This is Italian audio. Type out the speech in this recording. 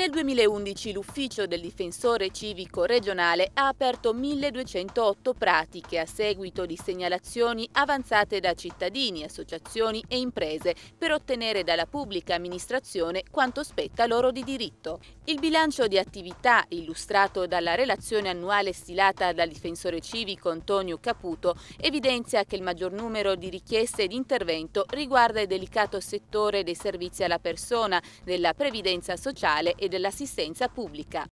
Nel 2011 l'ufficio del difensore civico regionale ha aperto 1208 pratiche a seguito di segnalazioni avanzate da cittadini, associazioni e imprese per ottenere dalla pubblica amministrazione quanto spetta loro di diritto. Il bilancio di attività illustrato dalla relazione annuale stilata dal difensore civico Antonio Caputo evidenzia che il maggior numero di richieste di intervento riguarda il delicato settore dei servizi alla persona, della previdenza sociale e dell'assistenza pubblica.